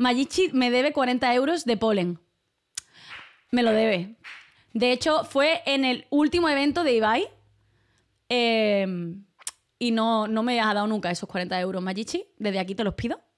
Mayichi me debe 40 euros de polen. Me lo debe. De hecho, fue en el último evento de Ibai. Eh, y no, no me has dado nunca esos 40 euros, Mayichi. Desde aquí te los pido.